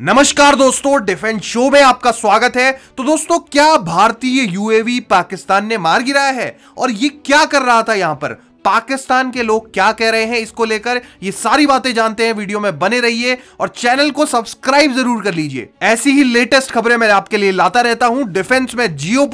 नमस्कार दोस्तों defence show में आपका स्वागत है तो दोस्तों क्या भारतीय यूएवी पाकिस्तान ने मार गिराया है और ये क्या कर रहा था यहां पर पाकिस्तान के लोग क्या कह रहे हैं इसको लेकर ये सारी बातें जानते हैं वीडियो में बने रहिए और चैनल को सब्सक्राइब जरूर कर लीजिए ऐसी ही लेटेस्ट खबरें मैं आपके लिए लाता रहता हूं डिफेंस में जियो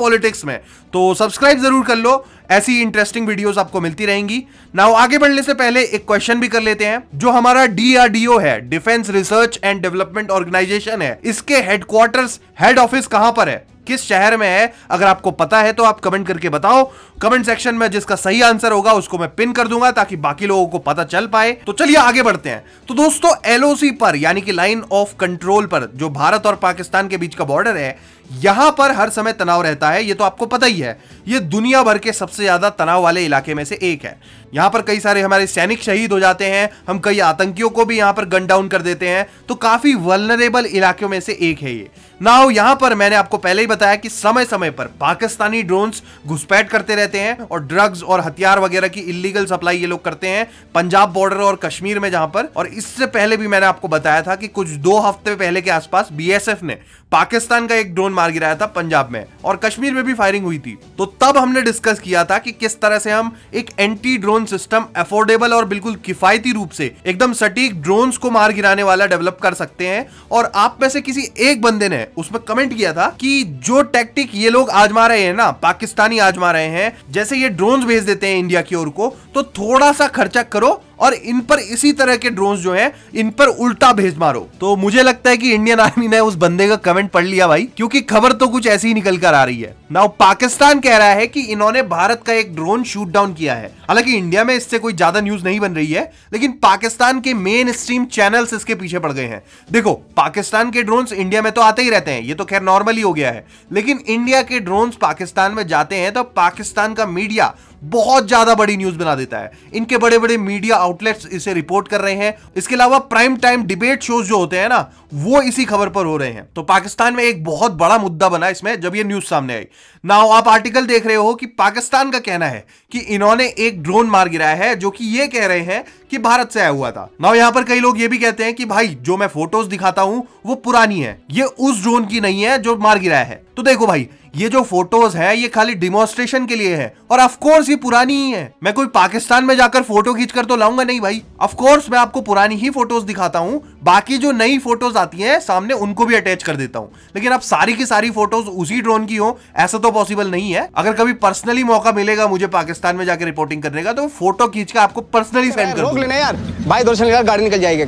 में तो सब्सक्राइब जरूर कर लो ऐसी इंटरेस्टिंग वीडियोस आपको मिलती रहेंगी नाउ आगे बढ़ने से पहले एक क्वेश्चन भी कर लेते हैं जो हमारा डीआरडीओ है defence research and development organisation है इसके हेडक्वार्टर हेड ऑफिस कहां पर है किस शहर में है अगर आपको पता है तो आप कमेंट करके बताओ कमेंट सेक्शन में जिसका सही आंसर होगा उसको मैं पिन कर दूंगा ताकि बाकी लोगों को पता चल पाए तो चलिए आगे बढ़ते हैं तो दोस्तों एलओसी पर यानी कि लाइन ऑफ कंट्रोल पर जो भारत और पाकिस्तान के बीच का बॉर्डर है यहां पर हर समय तनाव रहता है ये तो आपको पता ही है ये दुनिया भर के सबसे ज्यादा तनाव वाले इलाके में से एक है यहां पर कई सारे हमारे सैनिक शहीद हो जाते हैं हम कई आतंकियों को भी यहां पर गन डाउन कर देते हैं तो काफी वलनरेबल इलाकों में से एक है ये ना हो यहां पर मैंने आपको पहले ही बताया कि समय समय पर पाकिस्तानी ड्रोन्स घुसपैठ करते रहते हैं और ड्रग्स और हथियार वगैरह की इलीगल सप्लाई ये लोग करते हैं पंजाब बॉर्डर और कश्मीर में जहां पर और इससे पहले भी मैंने आपको बताया था कि कुछ दो हफ्ते पहले के आसपास बीएसएफ ने पाकिस्तान का एक ड्रोन मार गिराया था पंजाब में और कश्मीर में भी फायरिंग हुई थी तो तब हमने डिस्कस किया था कि किस तरह से हम एक एंटी ड्रोन सिस्टम अफोर्डेबल और बिल्कुल किफायती रूप से एकदम सटीक ड्रोन को मार गिराने वाला डेवलप कर सकते हैं और आप में से किसी एक बंदे ने उसमें कमेंट किया था कि जो टेक्टिक ये लोग आजमा रहे हैं ना पाकिस्तानी आजमा रहे हैं जैसे ये ड्रोन भेज देते हैं इंडिया की ओर को तो थोड़ा सा खर्चा करो और इन पर इसी तरह के ड्रोन जो है इन पर उल्टा भेज मारो तो मुझे लगता है कि इंडियन आर्मी ने उस बंदे का कमेंट पढ़ लिया भाई क्योंकि खबर तो कुछ ऐसी ही निकल कर आ रही है नाउ पाकिस्तान कह रहा है कि इन्होंने भारत का एक ड्रोन शूट डाउन किया है हालांकि इंडिया में इससे कोई ज्यादा न्यूज नहीं बन रही है लेकिन पाकिस्तान के मेन स्ट्रीम चैनल्स इसके पीछे पड़ गए हैं देखो पाकिस्तान के ड्रोन इंडिया में तो आते ही रहते हैं ये तो खैर नॉर्मल ही हो गया है लेकिन इंडिया के ड्रोन पाकिस्तान में जाते हैं तो पाकिस्तान का मीडिया बहुत ज्यादा बड़ी न्यूज बना देता है इनके बड़े बड़े मीडिया आउटलेट्स इसे रिपोर्ट कर रहे हैं इसके अलावा प्राइम टाइम डिबेट शोज जो होते हैं ना वो इसी खबर पर हो रहे हैं तो पाकिस्तान में एक बहुत बड़ा मुद्दा बना इसमें जब ये न्यूज सामने आई नाउ आप आर्टिकल देख रहे हो कि पाकिस्तान का कहना है कि इन्होंने एक ड्रोन मार गिराया है जो कि ये कह रहे हैं कि भारत से आया हुआ था नाउ यहां पर कई लोग ये भी कहते हैं कि भाई जो मैं फोटोज दिखाता हूं वो पुरानी है ये उस ड्रोन की नहीं है जो मार गिराया है तो देखो भाई ये जो फोटोज है ये खाली डिमोन्स्ट्रेशन के लिए है और अफकोर्स ये पुरानी ही है मैं कोई पाकिस्तान में जाकर फोटो खींच कर तो लाऊंगा नहीं भाई अफकोर्स मैं आपको पुरानी ही फोटोज दिखाता हूँ बाकी जो नई फोटोज आती है सामने उनको भी अटैच कर देता हूँ लेकिन आप सारी की सारी फोटोज उसी ड्रोन की हो ऐसा तो पॉसिबल नहीं है अगर कभी पर्सनली मौका मिलेगा मुझे पाकिस्तान में जाकर रिपोर्टिंग करने का तो फोटो खींच के आपको पर्सनली सेंड कर यार भाई गाड़ी निकल जाएगी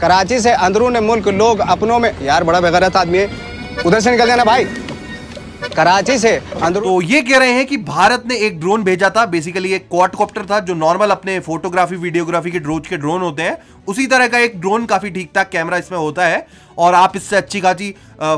कराची से अंदरून मुल्क लोग अपनों में यार बड़ा बेगैरत आदमी है उधर से निकल जाना भाई कराची से अंदर तो ये कह रहे हैं कि भारत ने एक ड्रोन भेजा था बेसिकली एक क्वाडकॉप्टर था जो नॉर्मल अपने फोटोग्राफी वीडियोग्राफी के ड्रोज के ड्रोन होते हैं उसी तरह का एक ड्रोन काफी ठीक ठाक कैमरा इसमें होता है और आप इससे अच्छी खासी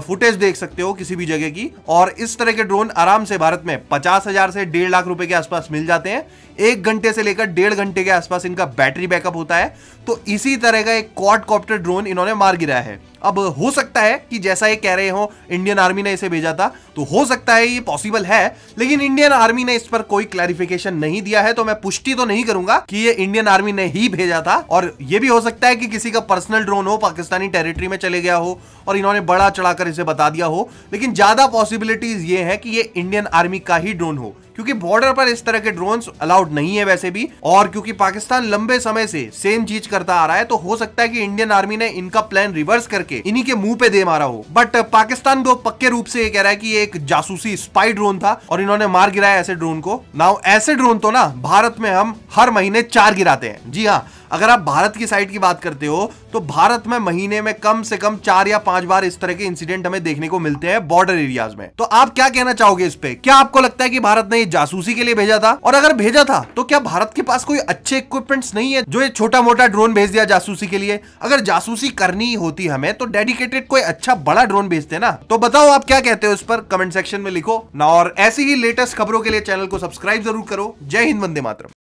फुटेज देख सकते हो किसी भी जगह की और इस तरह के ड्रोन आराम से भारत में पचास हजार से डेढ़ लाख रुपए के आसपास मिल जाते हैं एक घंटे से लेकर डेढ़ घंटे के आसपास इनका बैटरी बैकअप होता है तो इसी तरह का एक क्वाडकॉप्टर ड्रोन इन्होंने मार गिराया है अब हो सकता है कि जैसा ये कह रहे हो इंडियन आर्मी ने इसे भेजा था तो हो सकता है ये पॉसिबल है लेकिन इंडियन आर्मी ने इस पर कोई क्लैरिफिकेशन नहीं दिया है तो मैं पुष्टि तो नहीं करूंगा कि ये इंडियन आर्मी ने ही भेजा था और ये भी हो सकता है कि किसी का पर्सनल ड्रोन हो पाकिस्तानी टेरिटरी में चले गए गया हो और इन्होंने बड़ा चढ़ाकर इसे बता दिया हो लेकिन ज़्यादा पॉसिबिलिटीज़ ये है कि ये इंडियन आर्मी का ही ड्रोन हो क्योंकि बॉर्डर पर इस तरह के ड्रोन अलाउड नहीं है वैसे भी और क्योंकि पाकिस्तान लंबे समय से सेम चीज करता आ रहा है तो हो सकता है कि इंडियन आर्मी ने इनका प्लान रिवर्स करके इन्हीं के मुंह पे दे मारा हो बट पाकिस्तान को पक्के रूप से ये कह रहा है कि ये एक जासूसी स्पाई ड्रोन था और इन्होंने मार गिराया ऐसे ड्रोन को नाउ ऐसे ड्रोन तो ना भारत में हम हर महीने चार गिराते हैं जी हाँ अगर आप भारत की साइड की बात करते हो तो भारत में महीने में कम से कम चार या पांच बार इस तरह के इंसिडेंट हमें देखने को मिलते हैं बॉर्डर एरियाज में तो आप क्या कहना चाहोगे इस पे क्या आपको लगता है कि भारत ने ये जासूसी के लिए भेजा था और अगर भेजा था तो क्या भारत के पास कोई अच्छे इक्विपमेंट्स नहीं है जो ये छोटा मोटा ड्रोन भेज दिया जासूसी के लिए अगर जासूसी करनी होती हमें तो डेडिकेटेड कोई अच्छा बड़ा ड्रोन भेजते ना तो बताओ आप क्या कहते हो इस पर कमेंट सेक्शन में लिखो ना और ऐसी ही लेटेस्ट खबरों के लिए चैनल को सब्सक्राइब जरूर करो जय हिंद वंदे मातरम